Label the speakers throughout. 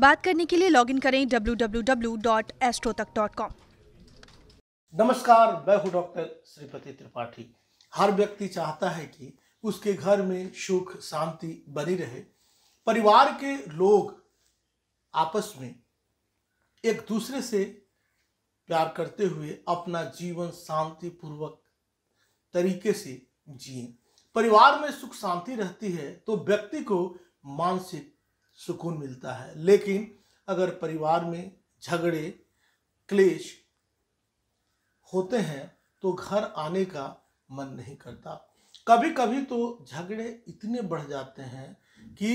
Speaker 1: बात करने के लिए लॉगिन करें www.astrotak.com नमस्कार मैं हूं डॉक्टर श्रीपति त्रिपाठी हर व्यक्ति चाहता है कि उसके घर में सुख शांति बनी रहे परिवार के लोग आपस में एक दूसरे से प्यार करते हुए अपना जीवन शांति पूर्वक तरीके से जिए परिवार में सुख शांति रहती है तो व्यक्ति को मानसिक सुकून मिलता है लेकिन अगर परिवार में झगड़े क्लेश होते हैं तो घर आने का मन नहीं करता कभी कभी तो झगड़े इतने बढ़ जाते हैं कि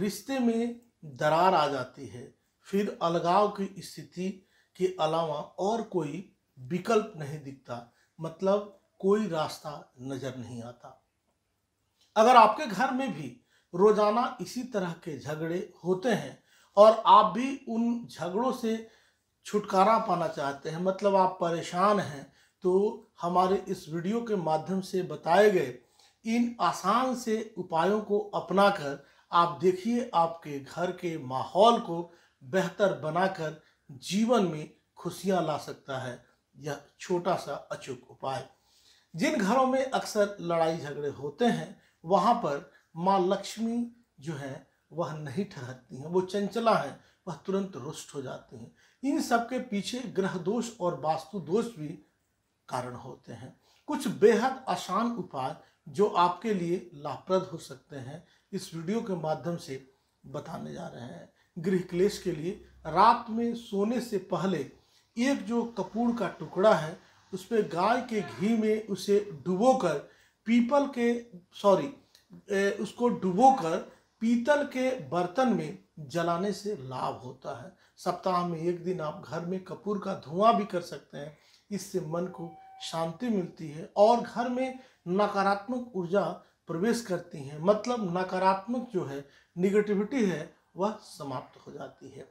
Speaker 1: रिश्ते में दरार आ जाती है फिर अलगाव की स्थिति के अलावा और कोई विकल्प नहीं दिखता मतलब कोई रास्ता नजर नहीं आता अगर आपके घर में भी रोजाना इसी तरह के झगड़े होते हैं और आप भी उन झगड़ों से छुटकारा पाना चाहते हैं मतलब आप परेशान हैं तो हमारे इस वीडियो के माध्यम से बताए गए इन आसान से उपायों को अपनाकर आप देखिए आपके घर के माहौल को बेहतर बनाकर जीवन में खुशियां ला सकता है यह छोटा सा अचूक उपाय जिन घरों में अक्सर लड़ाई झगड़े होते हैं वहाँ पर माँ लक्ष्मी जो है वह नहीं ठहरती हैं वो चंचला है वह तुरंत रुष्ट हो जाती हैं इन सब के पीछे ग्रह दोष और वास्तु दोष भी कारण होते हैं कुछ बेहद आसान उपाय जो आपके लिए लाभप्रद हो सकते हैं इस वीडियो के माध्यम से बताने जा रहे हैं गृह क्लेश के लिए रात में सोने से पहले एक जो कपूर का टुकड़ा है उस पर गाय के घी में उसे डुबोकर पीपल के सॉरी उसको डुबोकर पीतल के बर्तन में जलाने से लाभ होता है सप्ताह में एक दिन आप घर में कपूर का धुआं भी कर सकते हैं इससे मन को शांति मिलती है और घर में नकारात्मक ऊर्जा प्रवेश करती है मतलब नकारात्मक जो है निगेटिविटी है वह समाप्त हो जाती है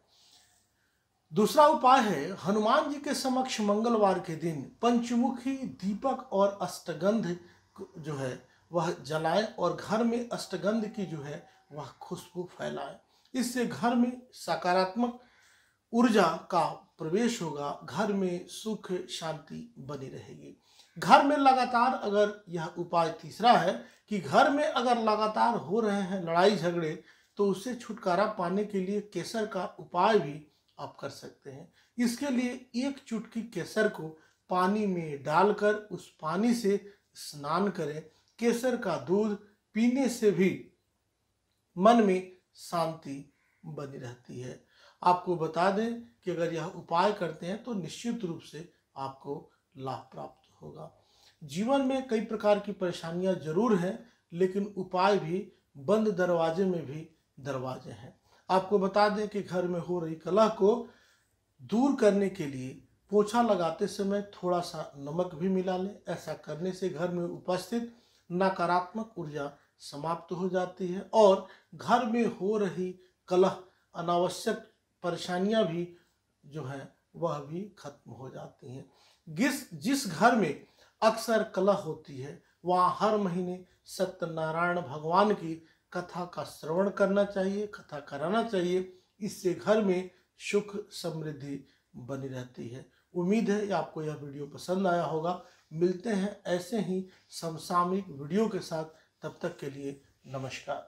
Speaker 1: दूसरा उपाय है हनुमान जी के समक्ष मंगलवार के दिन पंचमुखी दीपक और अष्टगंध जो है वह जलाए और घर में अष्टगंध की जो है वह खुशबू फैलाए इससे घर में सकारात्मक ऊर्जा का प्रवेश होगा घर में सुख शांति बनी रहेगी घर में लगातार अगर यह उपाय तीसरा है कि घर में अगर लगातार हो रहे हैं लड़ाई झगड़े तो उससे छुटकारा पाने के लिए केसर का उपाय भी आप कर सकते हैं इसके लिए एक चुटकी केसर को पानी में डालकर उस पानी से स्नान करें केसर का दूध पीने से भी मन में शांति बनी रहती है आपको बता दें कि अगर यह उपाय करते हैं तो निश्चित रूप से आपको लाभ प्राप्त होगा जीवन में कई प्रकार की परेशानियां जरूर हैं लेकिन उपाय भी बंद दरवाजे में भी दरवाजे हैं आपको बता दें कि घर में हो रही कला को दूर करने के लिए पोछा लगाते समय थोड़ा सा नमक भी मिला लें ऐसा करने से घर में उपस्थित नकारात्मक ऊर्जा समाप्त हो जाती है और घर में हो रही कलह अनावश्यक परेशानियां भी जो है वह भी खत्म हो जाती हैं जिस जिस घर में अक्सर कलह होती है वहाँ हर महीने सत्यनारायण भगवान की कथा का श्रवण करना चाहिए कथा कराना चाहिए इससे घर में सुख समृद्धि बनी रहती है उम्मीद है आपको यह वीडियो पसंद आया होगा मिलते हैं ऐसे ही समसामयिक वीडियो के साथ तब तक के लिए नमस्कार